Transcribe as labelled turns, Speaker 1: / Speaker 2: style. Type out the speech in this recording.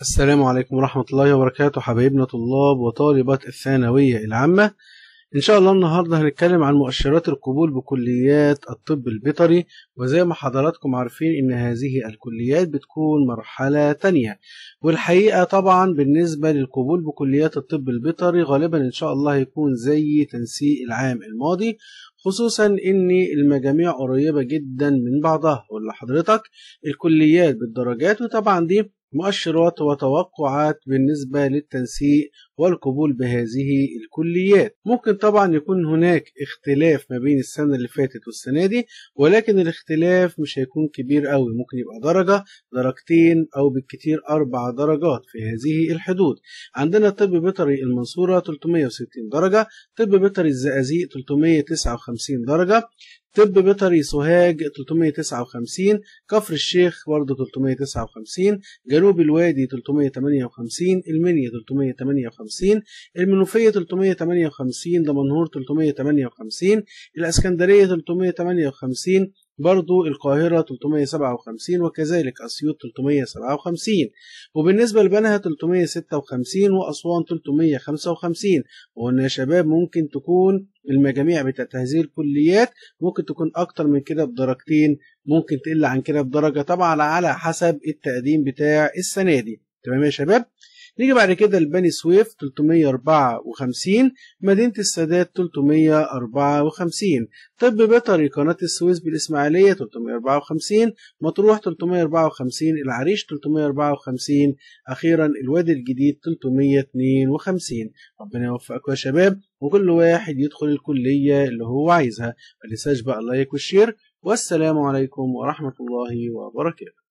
Speaker 1: السلام عليكم ورحمة الله وبركاته حبايبنا طلاب وطالبات الثانوية العامة إن شاء الله النهاردة هنتكلم عن مؤشرات القبول بكليات الطب البيطري وزي ما حضراتكم عارفين إن هذه الكليات بتكون مرحلة تانية والحقيقة طبعا بالنسبة للقبول بكليات الطب البيطري غالبا إن شاء الله هيكون زي تنسيق العام الماضي خصوصا ان المجاميع قريبة جدا من بعضها ولا حضرتك الكليات بالدرجات وطبعا دي مؤشرات وتوقعات بالنسبة للتنسيق والقبول بهذه الكليات ممكن طبعا يكون هناك اختلاف ما بين السنة اللي فاتت والسنة دي ولكن الاختلاف مش هيكون كبير قوي ممكن يبقى درجة درجتين أو بالكتير أربع درجات في هذه الحدود عندنا طب بيطري المنصورة 360 درجة طب بيطري الزقازيق 359 درجة طب بيطري سوهاج 359 كفر الشيخ برضه 359 جنوب الوادي 358 المنيا 358 المنوفية 358 دمنهور 358 الاسكندرية 358 برضو القاهرة 357 وكذلك أسيوط 357 وبالنسبة لبنها 356 وأسوان 355 وقلنا يا شباب ممكن تكون المجاميع بتاعت هذه الكليات ممكن تكون أكتر من كده بدرجتين ممكن تقل عن كده بدرجة طبعا على حسب التقديم بتاع السنة دي تمام يا شباب نيجي بعد كده لبني سويف 354 مدينة السادات 354 طب بيطري قناة السويس بالإسماعيلية 354 مطروح 354 العريش 354 أخيرا الوادي الجديد 352 ربنا يوفقكم يا شباب وكل واحد يدخل الكلية اللي هو عايزها ما تنساش بقى اللايك والشير والسلام عليكم ورحمة الله وبركاته